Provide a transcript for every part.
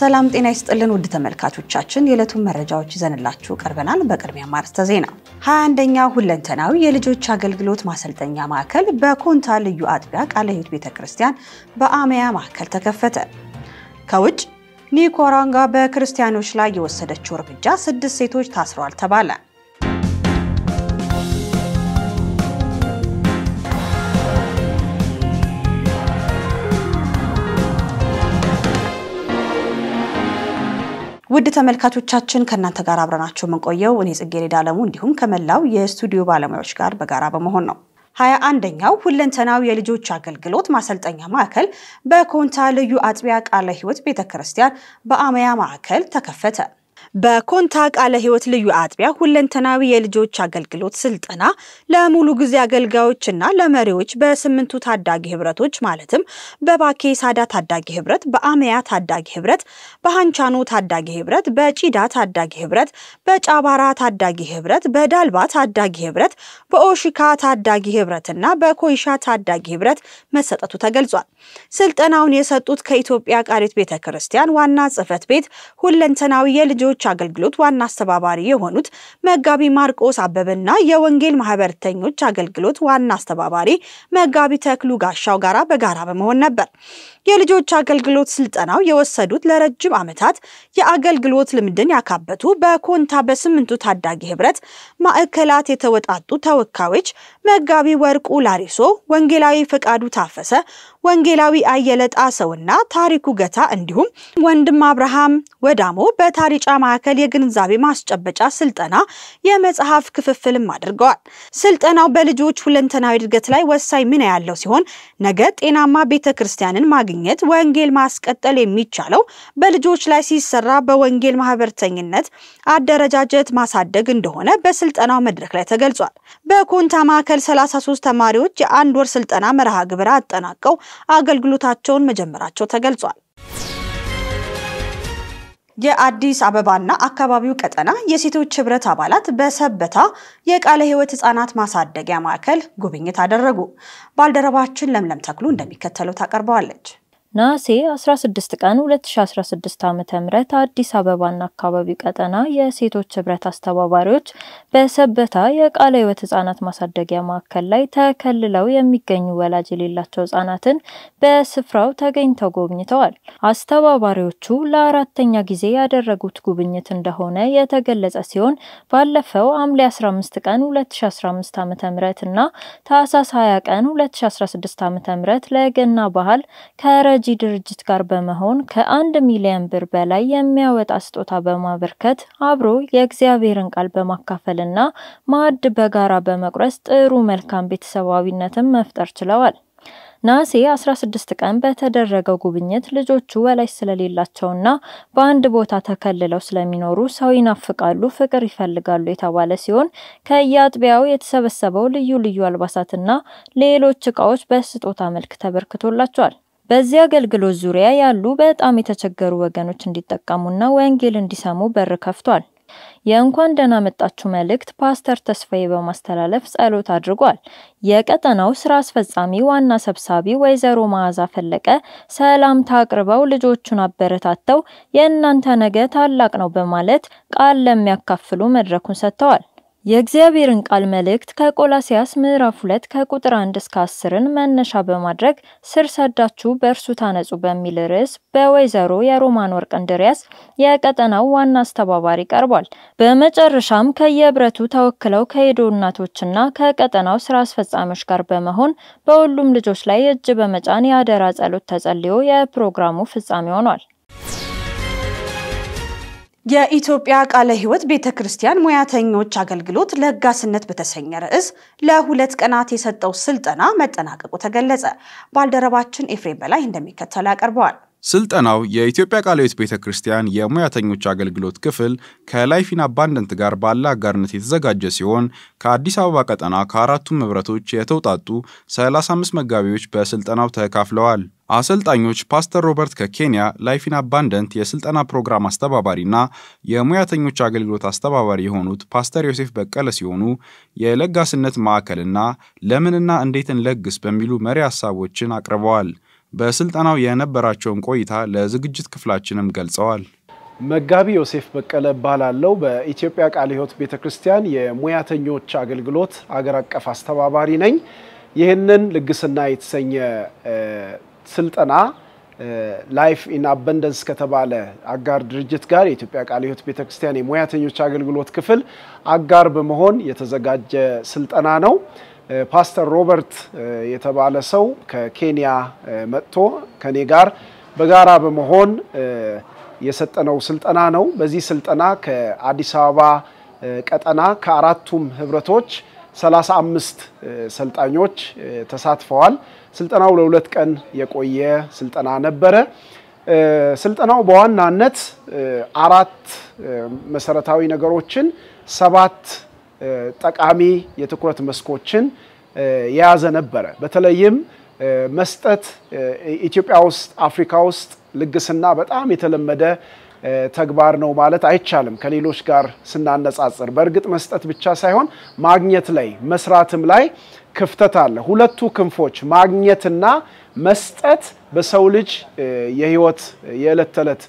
ሰላም ጤና ይስጥልን ውድ ተመልካቾቻችን፣ የዕለቱን መረጃዎች ይዘንላችሁ ቀርበናል። በቅድሚያ ማርስተ ዜና። 21ኛ ሁለንተናዊ የልጆች አገልግሎት ማሰልጠኛ ማዕከል በኮንታ ልዩ አጥቢያ ቃለ ሕይወት ቤተ ክርስቲያን በአመያ ማዕከል ተከፈተ። ከውጭ ኒኮራንጋ በክርስቲያኖች ላይ የወሰደችው እርምጃ ስድስት ሴቶች ታስረዋል ተባለ። ውድ ተመልካቾቻችን ከእናንተ ጋር አብረናቸው የምንቆየው እኔ ጽጌረዳ አለሙ እንዲሁም ከመላው የስቱዲዮ ባለሙያዎች ጋር በጋራ በመሆን ነው። ሀያ አንደኛው ሁለንተናው የልጆች አገልግሎት ማሰልጠኛ ማዕከል በኮንታ ልዩ አጥቢያ ቃለ ሕይወት ቤተ ክርስቲያን በአመያ ማዕከል ተከፈተ። በኮንታ ቃለ ሕይወት ልዩ አጥቢያ ሁለንተናዊ የልጆች አገልግሎት ስልጠና ለሙሉ ጊዜ አገልጋዮችና ለመሪዎች በስምንቱ ታዳጊ ህብረቶች ማለትም በባኬ ሳዳ ታዳጊ ህብረት፣ በአመያ ታዳጊ ህብረት፣ በሃንቻኖ ታዳጊ ህብረት፣ በጪዳ ታዳጊ ህብረት፣ በጫባራ ታዳጊ ህብረት፣ በዳልባ ታዳጊ ህብረት፣ በኦሽካ ታዳጊ ህብረትና በኮይሻ ታዳጊ ህብረት መሰጠቱ ተገልጿል። ስልጠናውን የሰጡት ከኢትዮጵያ ቃሪት ቤተ ክርስቲያን ዋና ጽሕፈት ቤት ሁለንተናዊ የልጆች አገልግሎት ዋና አስተባባሪ የሆኑት መጋቢ ማርቆስ አበበና የወንጌል ማህበርተኞች አገልግሎት ዋና አስተባባሪ መጋቢ ተክሉ ጋሻው ጋራ በጋራ በመሆን ነበር። የልጆች አገልግሎት ስልጠናው የወሰዱት ለረጅም ዓመታት የአገልግሎት ልምድን ያካበቱ በኮንታ በስምንቱ ታዳጊ ህብረት ማዕከላት የተወጣጡ ተወካዮች መጋቢ ወርቁ ላሪሶ፣ ወንጌላዊ ፈቃዱ ታፈሰ፣ ወንጌ ወንጌላዊ አየለ ጣሰውና ታሪኩ ገታ እንዲሁም ወንድም አብርሃም ወዳሞ በታሪጫ ማዕከል የግንዛቤ ማስጨበጫ ስልጠና የመጽሐፍ ክፍፍልም አድርገዋል። ስልጠናው በልጆች ሁለንተናዊ እድገት ላይ ወሳኝ ሚና ያለው ሲሆን ነገ ጤናማ ቤተ ክርስቲያንን ማግኘት ወንጌል ማስቀጠል የሚቻለው በልጆች ላይ ሲሰራ በወንጌል ማህበርተኝነት አደረጃጀት ማሳደግ እንደሆነ በስልጠናው መድረክ ላይ ተገልጿል። በኮንታ ማዕከል 33 ተማሪዎች የአንድ ወር ስልጠና መርሃ ግብር አጠናቀው አገልግሎታቸውን መጀመራቸው ተገልጿል። የአዲስ አበባና አካባቢው ቀጠና የሴቶች ህብረት አባላት በሰበታ የቃለ ህይወት ህጻናት ማሳደጊያ ማዕከል ጉብኝት አደረጉ። ባልደረባችን ለምለም ተክሉ እንደሚከተለው ታቀርበዋለች። ነሐሴ 16 ቀን 2016 ዓ ም አዲስ አበባና አካባቢ ቀጠና የሴቶች ህብረት አስተባባሪዎች በሰበታ የቃለ ህይወት ህጻናት ማሳደጊያ ማዕከል ላይ ተከልለው የሚገኙ ወላጅ የሌላቸው ህጻናትን በስፍራው ተገኝተው ጎብኝተዋል። አስተባባሪዎቹ ለአራተኛ ጊዜ ያደረጉት ጉብኝት እንደሆነ የተገለጸ ሲሆን ባለፈው ሐምሌ 15 ቀን 2015 ዓ ም እና ታህሳስ 20 ቀን 2016 ዓ ም ለገና ባህል ከረ ረጂ ድርጅት ጋር በመሆን ከአንድ ሚሊዮን ብር በላይ የሚያወጣ ስጦታ በማበርከት አብሮ የእግዚአብሔርን ቃል በማካፈልና ማዕድ በጋራ በመቁረስ ጥሩ መልካም ቤተሰባዊነትን መፍጠር ችለዋል። ነሐሴ 16 ቀን በተደረገው ጉብኝት ልጆቹ ወላጅ ስለሌላቸውና በአንድ ቦታ ተከልለው ስለሚኖሩ ሰው ይናፍቃሉ፣ ፍቅር ይፈልጋሉ የተባለ ሲሆን ከየአጥቢያው የተሰበሰበው ልዩ ልዩ አልባሳትና ሌሎች እቃዎች በስጦታ መልክ ተበርክቶላቸዋል። በዚህ አገልግሎት ዙሪያ ያሉ በጣም የተቸገሩ ወገኖች እንዲጠቀሙና ወንጌል እንዲሰሙ በር ከፍቷል። የእንኳን ደህና መጣችሁ መልእክት ፓስተር ተስፋዬ በማስተላለፍ ጸሎት አድርጓል። የቀጠናው ስራ አስፈጻሚ ዋና ሰብሳቢ ወይዘሮ መዓዛ ፈለቀ ሰላምታ አቅርበው ልጆቹን አበረታተው የእናንተ ነገ ታላቅ ነው በማለት ቃል ለሚያካፍሉ መድረኩን ሰጥተዋል። የእግዚአብሔርን ቃል መልእክት ከቆላሲያስ ምዕራፍ 2 ከቁጥር 1 እስከ 10ን መነሻ በማድረግ ስር ሰዳችሁ በእርሱ ታነጹ በሚል ርዕስ በወይዘሮ የሮማን ወርቅ እንድሪያስ የቀጠናው ዋና አስተባባሪ ቀርቧል። በመጨረሻም ከየህብረቱ ተወክለው ከሄዱ እናቶችና ከቀጠናው ስራ አስፈጻሚዎች ጋር በመሆን በሁሉም ልጆች ላይ እጅ በመጫን የአደራ ጸሎት ተጸልዮ የፕሮግራሙ ፍጻሜ ሆኗል። የኢትዮጵያ ቃለ ሕይወት ቤተ ክርስቲያን ሙያተኞች አገልግሎት ለጋስነት በተሰኘ ርዕስ ለሁለት ቀናት የሰጠው ስልጠና መጠናቀቁ ተገለጸ። ባልደረባችን ኤፍሬም በላይ እንደሚከተል ያቀርበዋል። ስልጠናው የኢትዮጵያ ቃላዊት ቤተ ክርስቲያን የሙያተኞች አገልግሎት ክፍል ከላይፊን አባንደንት ጋር ባለ አጋርነት የተዘጋጀ ሲሆን ከአዲስ አበባ ቀጠና ከአራቱም ህብረቶች የተውጣጡ 35 መጋቢዎች በስልጠናው ተካፍለዋል። አሰልጣኞች ፓስተር ሮበርት ከኬንያ ላይፊን አባንደንት የስልጠና ፕሮግራም አስተባባሪና የሙያተኞች አገልግሎት አስተባባሪ የሆኑት ፓስተር ዮሴፍ በቀለ ሲሆኑ የለጋስነት ማዕከልና ለምንና እንዴትን ለግስ በሚሉ መሪ ሀሳቦችን አቅርበዋል። በስልጠናው የነበራቸውን ቆይታ ለዝግጅት ክፍላችንም ገልጸዋል። መጋቢ ዮሴፍ በቀለ ባላለው በኢትዮጵያ ቃለ ሕይወት ቤተ ክርስቲያን የሙያተኞች አገልግሎት አገር አቀፍ አስተባባሪ ነኝ። ይህንን ልግስና የተሰኘ ስልጠና ላይፍ ኢን አበንደንስ ከተባለ አጋር ድርጅት ጋር የኢትዮጵያ ቃለ ሕይወት ቤተ ክርስቲያን የሙያተኞች አገልግሎት ክፍል አጋር በመሆን የተዘጋጀ ስልጠና ነው። ፓስተር ሮበርት የተባለ ሰው ከኬንያ መጥቶ ከኔ ጋር በጋራ በመሆን የሰጠነው ስልጠና ነው። በዚህ ስልጠና ከአዲስ አበባ ቀጠና ከአራቱም ህብረቶች 35 ሰልጣኞች ተሳትፈዋል። ስልጠናው ለሁለት ቀን የቆየ ስልጠና ነበረ። ስልጠናው በዋናነት አራት መሰረታዊ ነገሮችን ሰባት ጠቃሚ የትኩረት መስኮችን የያዘ ነበረ። በተለይም መስጠት ኢትዮጵያ ውስጥ አፍሪካ ውስጥ ልግስና በጣም የተለመደ ተግባር ነው ማለት አይቻልም። ከሌሎች ጋር ስናነጻጽር በእርግጥ መስጠት ብቻ ሳይሆን ማግኘት ላይ መስራትም ላይ ክፍተት አለ። ሁለቱ ክንፎች ማግኘትና መስጠት በሰው ልጅ የህይወት የዕለት ተዕለት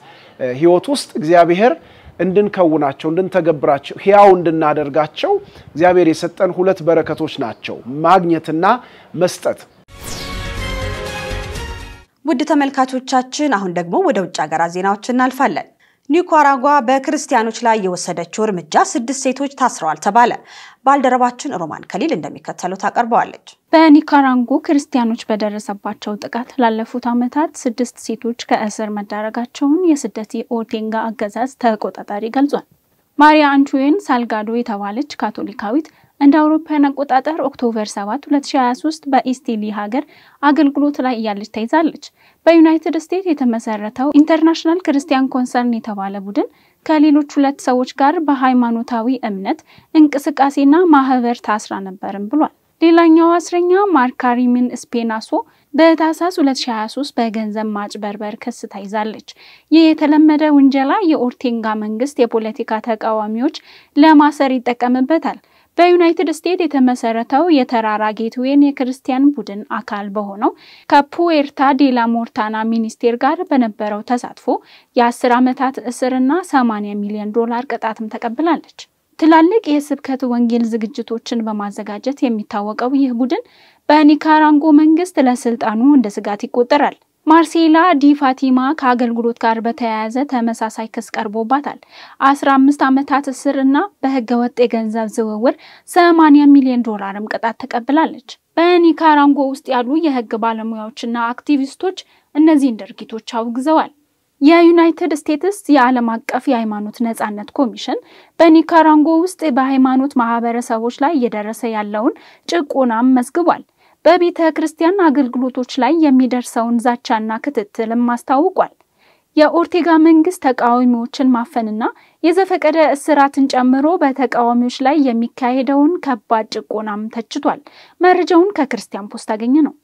ህይወት ውስጥ እግዚአብሔር እንድንከውናቸው እንድንተገብራቸው ሕያው እንድናደርጋቸው እግዚአብሔር የሰጠን ሁለት በረከቶች ናቸው፣ ማግኘትና መስጠት። ውድ ተመልካቾቻችን አሁን ደግሞ ወደ ውጭ ሀገራት ዜናዎች እናልፋለን። ኒካራጓ በክርስቲያኖች ላይ የወሰደችው እርምጃ ስድስት ሴቶች ታስረዋል ተባለ። ባልደረባችን ሮማን ከሊል እንደሚከተለው ታቀርበዋለች። በኒካራንጎ ክርስቲያኖች በደረሰባቸው ጥቃት ላለፉት ዓመታት ስድስት ሴቶች ከእስር መዳረጋቸውን የስደት የኦቴንጋ አገዛዝ ተቆጣጣሪ ገልጿል። ማሪያ አንቹዌን ሳልጋዶ የተባለች ካቶሊካዊት እንደ አውሮፓውያን አቆጣጠር ኦክቶበር 7 2023 በኢስቲሊ ሀገር አገልግሎት ላይ እያለች ተይዛለች። በዩናይትድ ስቴትስ የተመሰረተው ኢንተርናሽናል ክርስቲያን ኮንሰርን የተባለ ቡድን ከሌሎች ሁለት ሰዎች ጋር በሃይማኖታዊ እምነት እንቅስቃሴና ማህበር ታስራ ነበርም ብሏል። ሌላኛው አስረኛ ማርካሪምን ስፔናሶ በታህሳስ 2023 በገንዘብ ማጭበርበር ክስ ተይዛለች። ይህ የተለመደ ውንጀላ የኦርቴንጋ መንግስት የፖለቲካ ተቃዋሚዎች ለማሰር ይጠቀምበታል። በዩናይትድ ስቴትስ የተመሰረተው የተራራ ጌትዌን የክርስቲያን ቡድን አካል በሆነው ከፑዌርታ ዴላ ሞርታና ሚኒስቴር ጋር በነበረው ተሳትፎ የአስር ዓመታት እስርና 80 ሚሊዮን ዶላር ቅጣትም ተቀብላለች። ትላልቅ የስብከት ወንጌል ዝግጅቶችን በማዘጋጀት የሚታወቀው ይህ ቡድን በኒካራንጎ መንግስት ለስልጣኑ እንደ ስጋት ይቆጠራል። ማርሴላ ዲ ፋቲማ ከአገልግሎት ጋር በተያያዘ ተመሳሳይ ክስ ቀርቦባታል። አስራ አምስት ዓመታት እስር እና በህገወጥ የገንዘብ ዝውውር ሰማንያ ሚሊዮን ዶላርም ቅጣት ተቀብላለች። በኒካራንጎ ውስጥ ያሉ የህግ ባለሙያዎችና አክቲቪስቶች እነዚህን ድርጊቶች አውግዘዋል። የዩናይትድ ስቴትስ የዓለም አቀፍ የሃይማኖት ነጻነት ኮሚሽን በኒካራንጎ ውስጥ በሃይማኖት ማህበረሰቦች ላይ እየደረሰ ያለውን ጭቆናም መዝግቧል። በቤተ ክርስቲያን አገልግሎቶች ላይ የሚደርሰውን ዛቻና ክትትልም አስታውቋል። የኦርቴጋ መንግስት ተቃዋሚዎችን ማፈንና የዘፈቀደ እስራትን ጨምሮ በተቃዋሚዎች ላይ የሚካሄደውን ከባድ ጭቆናም ተችቷል። መረጃውን ከክርስቲያን ፖስት አገኘ ነው።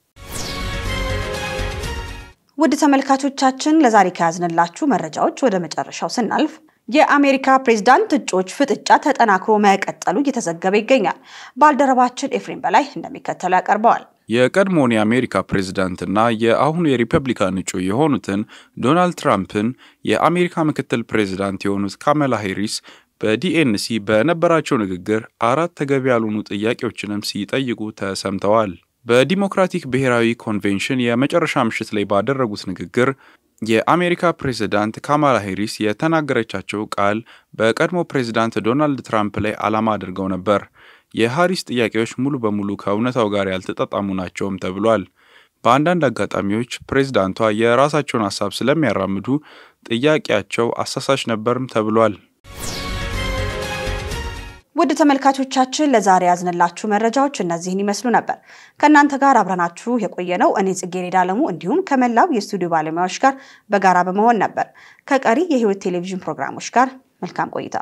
ውድ ተመልካቾቻችን ለዛሬ ከያዝንላችሁ መረጃዎች ወደ መጨረሻው ስናልፍ የአሜሪካ ፕሬዝዳንት እጩዎች ፍጥጫ ተጠናክሮ መቀጠሉ እየተዘገበ ይገኛል። ባልደረባችን ኤፍሬም በላይ እንደሚከተለው ያቀርበዋል። የቀድሞውን የአሜሪካ ፕሬዝዳንትና የአሁኑ የሪፐብሊካን እጩ የሆኑትን ዶናልድ ትራምፕን የአሜሪካ ምክትል ፕሬዝዳንት የሆኑት ካማላ ሄሪስ በዲኤንሲ በነበራቸው ንግግር አራት ተገቢ ያልሆኑ ጥያቄዎችንም ሲጠይቁ ተሰምተዋል። በዲሞክራቲክ ብሔራዊ ኮንቬንሽን የመጨረሻ ምሽት ላይ ባደረጉት ንግግር የአሜሪካ ፕሬዝዳንት ካማላ ሄሪስ የተናገረቻቸው ቃል በቀድሞ ፕሬዝዳንት ዶናልድ ትራምፕ ላይ ዓላማ አድርገው ነበር። የሃሪስ ጥያቄዎች ሙሉ በሙሉ ከእውነታው ጋር ያልተጣጣሙ ናቸውም ተብሏል። በአንዳንድ አጋጣሚዎች ፕሬዝዳንቷ የራሳቸውን ሀሳብ ስለሚያራምዱ ጥያቄያቸው አሳሳች ነበርም ተብሏል። ውድ ተመልካቾቻችን ለዛሬ ያዝንላችሁ መረጃዎች እነዚህን ይመስሉ ነበር። ከእናንተ ጋር አብረናችሁ የቆየ ነው እኔ ጽጌረዳ አለሙ እንዲሁም ከመላው የስቱዲዮ ባለሙያዎች ጋር በጋራ በመሆን ነበር። ከቀሪ የህይወት ቴሌቪዥን ፕሮግራሞች ጋር መልካም ቆይታ